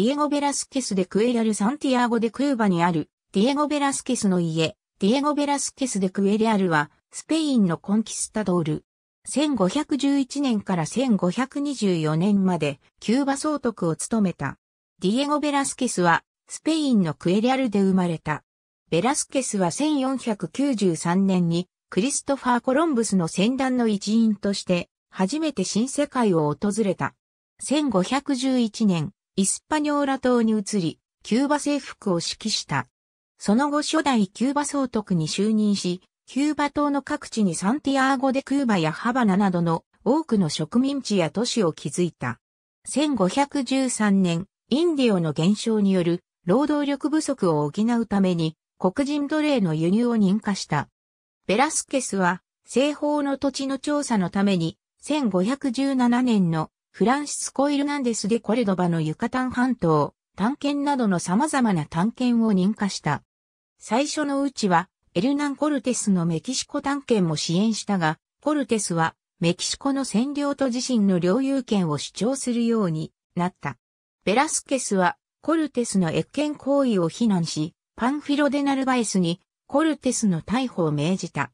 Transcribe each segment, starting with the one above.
ディエゴ・ベラスケスでクエリャル・サンティアーゴでクーバにある、ディエゴ・ベラスケスの家、ディエゴ・ベラスケスでクエリャルは、スペインのコンキスタドール。1511年から1524年まで、キューバ総督を務めた。ディエゴ・ベラスケスは、スペインのクエリャルで生まれた。ベラスケスは1493年に、クリストファー・コロンブスの戦団の一員として、初めて新世界を訪れた。1511年、イスパニョーラ島に移り、キューバ征服を指揮した。その後初代キューバ総督に就任し、キューバ島の各地にサンティアーゴでクーバやハバナなどの多くの植民地や都市を築いた。1513年、インディオの減少による労働力不足を補うために黒人奴隷の輸入を認可した。ベラスケスは西方の土地の調査のために1517年のフランシスコ・イルナンデス・デ・コルドバのユカタン半島、探検などの様々な探検を認可した。最初のうちは、エルナン・コルテスのメキシコ探検も支援したが、コルテスはメキシコの占領と自身の領有権を主張するようになった。ベラスケスはコルテスの越権行為を非難し、パンフィロデ・ナルバエスにコルテスの逮捕を命じた。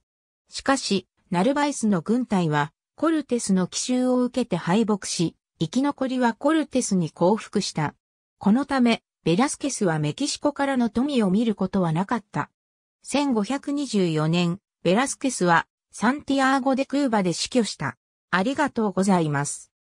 しかし、ナルバエスの軍隊はコルテスの奇襲を受けて敗北し、生き残りはコルテスに降伏した。このため、ベラスケスはメキシコからの富を見ることはなかった。1524年、ベラスケスはサンティアーゴ・デ・クーバで死去した。ありがとうございます。